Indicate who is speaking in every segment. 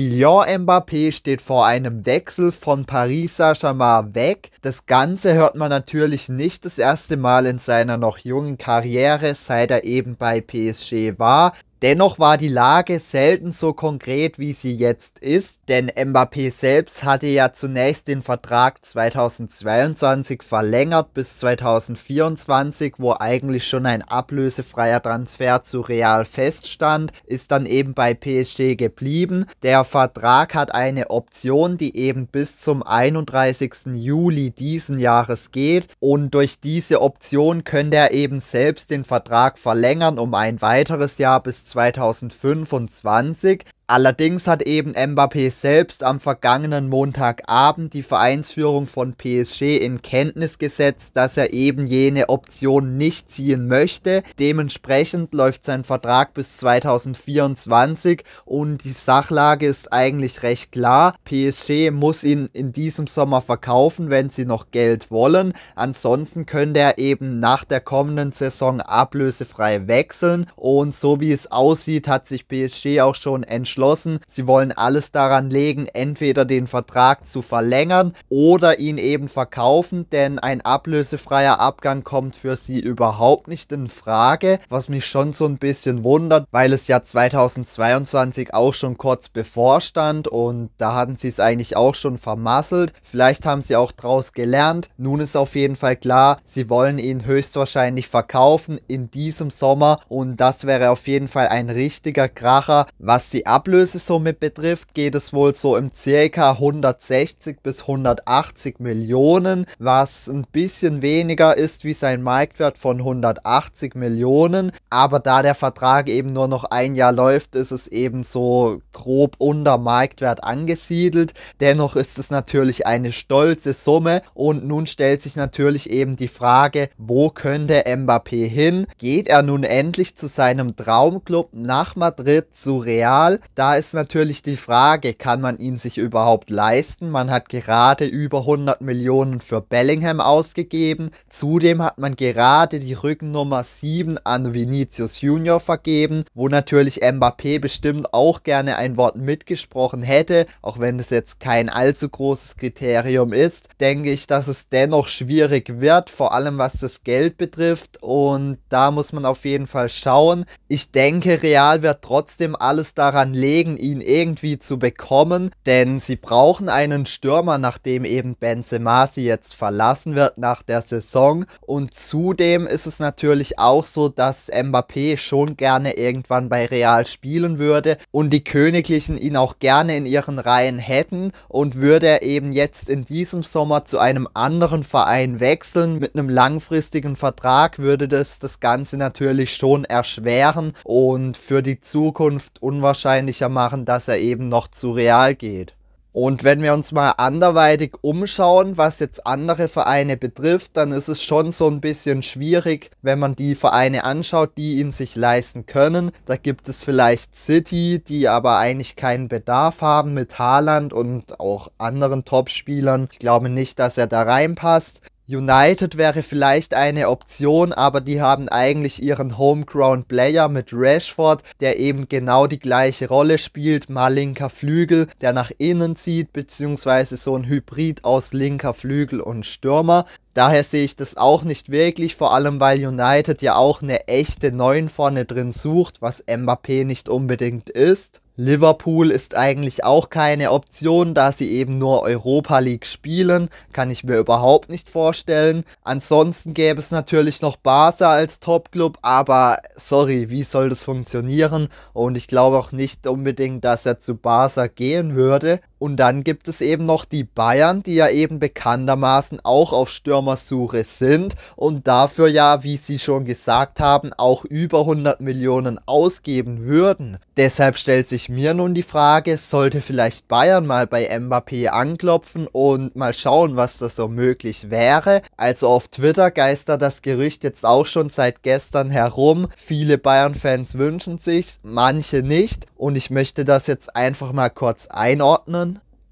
Speaker 1: Kylian Mbappé steht vor einem Wechsel von Paris Saint-Germain weg. Das Ganze hört man natürlich nicht das erste Mal in seiner noch jungen Karriere, seit er eben bei PSG war. Dennoch war die Lage selten so konkret, wie sie jetzt ist, denn Mbappé selbst hatte ja zunächst den Vertrag 2022 verlängert bis 2024, wo eigentlich schon ein ablösefreier Transfer zu Real feststand, ist dann eben bei PSG geblieben. Der Vertrag hat eine Option, die eben bis zum 31. Juli diesen Jahres geht und durch diese Option könnte er eben selbst den Vertrag verlängern um ein weiteres Jahr bis 2025 Allerdings hat eben Mbappé selbst am vergangenen Montagabend die Vereinsführung von PSG in Kenntnis gesetzt, dass er eben jene Option nicht ziehen möchte. Dementsprechend läuft sein Vertrag bis 2024 und die Sachlage ist eigentlich recht klar. PSG muss ihn in diesem Sommer verkaufen, wenn sie noch Geld wollen. Ansonsten könnte er eben nach der kommenden Saison ablösefrei wechseln und so wie es aussieht, hat sich PSG auch schon entschlossen, beschlossen, sie wollen alles daran legen, entweder den Vertrag zu verlängern oder ihn eben verkaufen, denn ein ablösefreier Abgang kommt für sie überhaupt nicht in Frage, was mich schon so ein bisschen wundert, weil es ja 2022 auch schon kurz bevorstand und da hatten sie es eigentlich auch schon vermasselt. Vielleicht haben sie auch draus gelernt. Nun ist auf jeden Fall klar, sie wollen ihn höchstwahrscheinlich verkaufen in diesem Sommer und das wäre auf jeden Fall ein richtiger Kracher, was sie ab Ablösesumme betrifft, geht es wohl so im ca. 160 bis 180 Millionen, was ein bisschen weniger ist wie sein Marktwert von 180 Millionen. Aber da der Vertrag eben nur noch ein Jahr läuft, ist es eben so grob unter Marktwert angesiedelt. Dennoch ist es natürlich eine stolze Summe und nun stellt sich natürlich eben die Frage, wo könnte Mbappé hin? Geht er nun endlich zu seinem Traumclub nach Madrid zu Real? da ist natürlich die Frage, kann man ihn sich überhaupt leisten? Man hat gerade über 100 Millionen für Bellingham ausgegeben. Zudem hat man gerade die Rückennummer 7 an Vinicius Junior vergeben, wo natürlich Mbappé bestimmt auch gerne ein Wort mitgesprochen hätte, auch wenn das jetzt kein allzu großes Kriterium ist, denke ich, dass es dennoch schwierig wird, vor allem was das Geld betrifft und da muss man auf jeden Fall schauen. Ich denke, Real wird trotzdem alles daran legen, überlegen, ihn irgendwie zu bekommen, denn sie brauchen einen Stürmer, nachdem eben Benzema sie jetzt verlassen wird nach der Saison. Und zudem ist es natürlich auch so, dass Mbappé schon gerne irgendwann bei Real spielen würde und die Königlichen ihn auch gerne in ihren Reihen hätten und würde er eben jetzt in diesem Sommer zu einem anderen Verein wechseln mit einem langfristigen Vertrag würde das das Ganze natürlich schon erschweren und für die Zukunft unwahrscheinlich wahrscheinlicher machen, dass er eben noch zu Real geht. Und wenn wir uns mal anderweitig umschauen, was jetzt andere Vereine betrifft, dann ist es schon so ein bisschen schwierig, wenn man die Vereine anschaut, die ihn sich leisten können. Da gibt es vielleicht City, die aber eigentlich keinen Bedarf haben mit Haaland und auch anderen Topspielern. Ich glaube nicht, dass er da reinpasst. United wäre vielleicht eine Option, aber die haben eigentlich ihren Homeground Player mit Rashford, der eben genau die gleiche Rolle spielt, mal linker Flügel, der nach innen zieht, beziehungsweise so ein Hybrid aus linker Flügel und Stürmer. Daher sehe ich das auch nicht wirklich, vor allem weil United ja auch eine echte 9 vorne drin sucht, was Mbappé nicht unbedingt ist. Liverpool ist eigentlich auch keine Option, da sie eben nur Europa League spielen, kann ich mir überhaupt nicht vorstellen. Ansonsten gäbe es natürlich noch Barca als Topclub, aber sorry, wie soll das funktionieren? Und ich glaube auch nicht unbedingt, dass er zu Barca gehen würde. Und dann gibt es eben noch die Bayern, die ja eben bekanntermaßen auch auf Stürmersuche sind und dafür ja, wie Sie schon gesagt haben, auch über 100 Millionen ausgeben würden. Deshalb stellt sich mir nun die Frage, sollte vielleicht Bayern mal bei Mbappé anklopfen und mal schauen, was das so möglich wäre. Also auf Twitter geistert das Gerücht jetzt auch schon seit gestern herum. Viele Bayern-Fans wünschen sich's, manche nicht. Und ich möchte das jetzt einfach mal kurz einordnen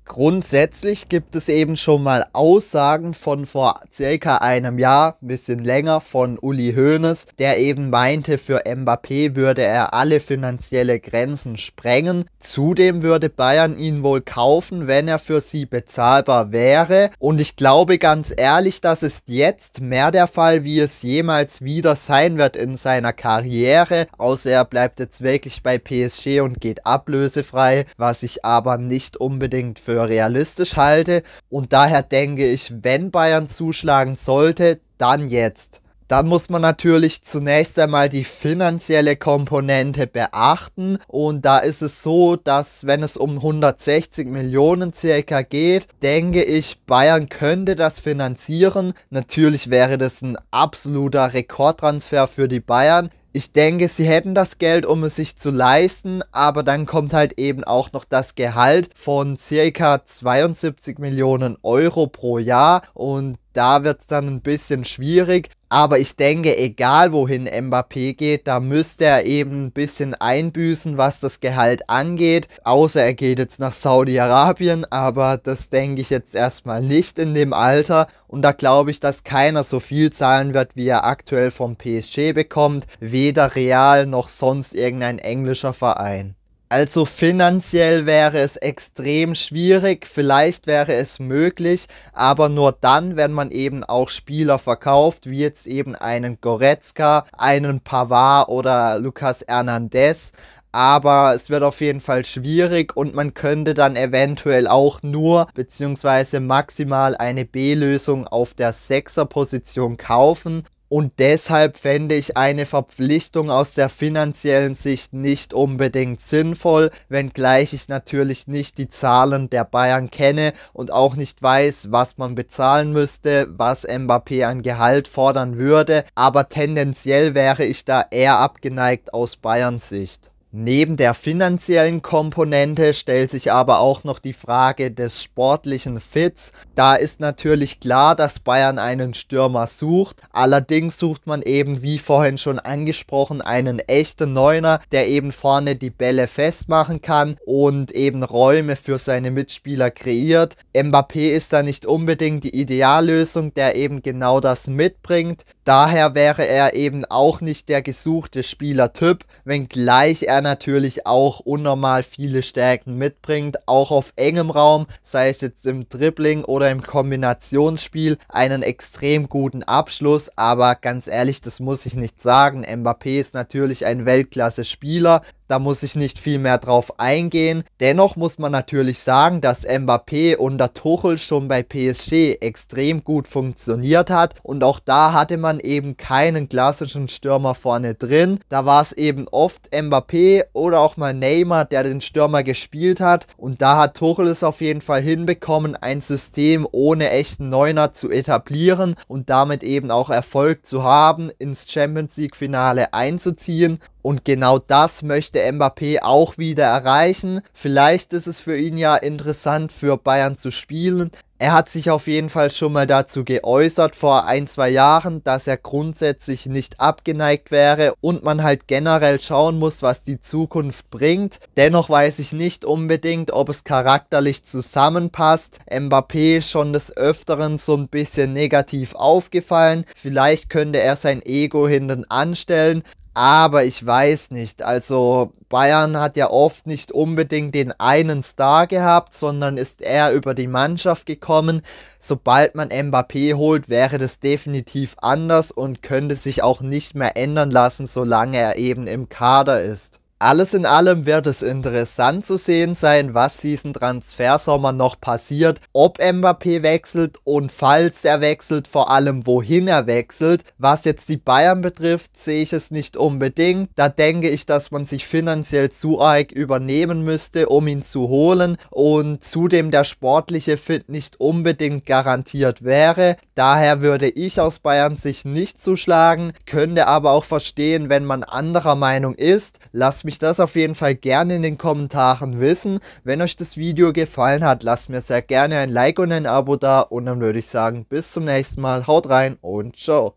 Speaker 1: grundsätzlich gibt es eben schon mal Aussagen von vor circa einem Jahr, bisschen länger, von Uli Hoeneß, der eben meinte, für Mbappé würde er alle finanzielle Grenzen sprengen. Zudem würde Bayern ihn wohl kaufen, wenn er für sie bezahlbar wäre. Und ich glaube ganz ehrlich, das ist jetzt mehr der Fall, wie es jemals wieder sein wird in seiner Karriere. Außer er bleibt jetzt wirklich bei PSG und geht ablösefrei, was ich aber nicht unbedingt für für realistisch halte. Und daher denke ich, wenn Bayern zuschlagen sollte, dann jetzt. Dann muss man natürlich zunächst einmal die finanzielle Komponente beachten. Und da ist es so, dass wenn es um 160 Millionen circa geht, denke ich, Bayern könnte das finanzieren. Natürlich wäre das ein absoluter Rekordtransfer für die Bayern ich denke, sie hätten das Geld, um es sich zu leisten, aber dann kommt halt eben auch noch das Gehalt von circa 72 Millionen Euro pro Jahr und da wird es dann ein bisschen schwierig, aber ich denke, egal wohin Mbappé geht, da müsste er eben ein bisschen einbüßen, was das Gehalt angeht. Außer er geht jetzt nach Saudi-Arabien, aber das denke ich jetzt erstmal nicht in dem Alter. Und da glaube ich, dass keiner so viel zahlen wird, wie er aktuell vom PSG bekommt. Weder Real noch sonst irgendein englischer Verein. Also finanziell wäre es extrem schwierig, vielleicht wäre es möglich, aber nur dann, wenn man eben auch Spieler verkauft, wie jetzt eben einen Goretzka, einen Pavard oder Lucas Hernandez. Aber es wird auf jeden Fall schwierig und man könnte dann eventuell auch nur bzw. maximal eine B-Lösung auf der 6er-Position kaufen und deshalb fände ich eine Verpflichtung aus der finanziellen Sicht nicht unbedingt sinnvoll, wenngleich ich natürlich nicht die Zahlen der Bayern kenne und auch nicht weiß, was man bezahlen müsste, was Mbappé an Gehalt fordern würde. Aber tendenziell wäre ich da eher abgeneigt aus Bayerns Sicht. Neben der finanziellen Komponente stellt sich aber auch noch die Frage des sportlichen Fits. Da ist natürlich klar, dass Bayern einen Stürmer sucht. Allerdings sucht man eben, wie vorhin schon angesprochen, einen echten Neuner, der eben vorne die Bälle festmachen kann und eben Räume für seine Mitspieler kreiert. Mbappé ist da nicht unbedingt die Ideallösung, der eben genau das mitbringt. Daher wäre er eben auch nicht der gesuchte Spielertyp, wenngleich er natürlich auch unnormal viele Stärken mitbringt, auch auf engem Raum, sei es jetzt im Dribbling oder im Kombinationsspiel, einen extrem guten Abschluss, aber ganz ehrlich, das muss ich nicht sagen. Mbappé ist natürlich ein Weltklasse-Spieler, da muss ich nicht viel mehr drauf eingehen. Dennoch muss man natürlich sagen, dass Mbappé unter Tuchel schon bei PSG extrem gut funktioniert hat und auch da hatte man dann eben keinen klassischen Stürmer vorne drin. Da war es eben oft Mbappé oder auch mal Neymar, der den Stürmer gespielt hat. Und da hat Tuchel es auf jeden Fall hinbekommen, ein System ohne echten Neuner zu etablieren und damit eben auch Erfolg zu haben, ins Champions League Finale einzuziehen. Und genau das möchte Mbappé auch wieder erreichen. Vielleicht ist es für ihn ja interessant, für Bayern zu spielen. Er hat sich auf jeden Fall schon mal dazu geäußert vor ein, zwei Jahren, dass er grundsätzlich nicht abgeneigt wäre und man halt generell schauen muss, was die Zukunft bringt. Dennoch weiß ich nicht unbedingt, ob es charakterlich zusammenpasst. Mbappé schon des Öfteren so ein bisschen negativ aufgefallen. Vielleicht könnte er sein Ego hinten anstellen. Aber ich weiß nicht. Also Bayern hat ja oft nicht unbedingt den einen Star gehabt, sondern ist eher über die Mannschaft gekommen. Sobald man Mbappé holt, wäre das definitiv anders und könnte sich auch nicht mehr ändern lassen, solange er eben im Kader ist alles in allem wird es interessant zu sehen sein, was diesen Transfersommer noch passiert, ob Mbappé wechselt und falls er wechselt, vor allem wohin er wechselt. Was jetzt die Bayern betrifft, sehe ich es nicht unbedingt. Da denke ich, dass man sich finanziell zu arg übernehmen müsste, um ihn zu holen und zudem der sportliche Fit nicht unbedingt garantiert wäre. Daher würde ich aus Bayern sich nicht zuschlagen, könnte aber auch verstehen, wenn man anderer Meinung ist. Lass mich das auf jeden Fall gerne in den Kommentaren wissen. Wenn euch das Video gefallen hat, lasst mir sehr gerne ein Like und ein Abo da und dann würde ich sagen, bis zum nächsten Mal, haut rein und ciao.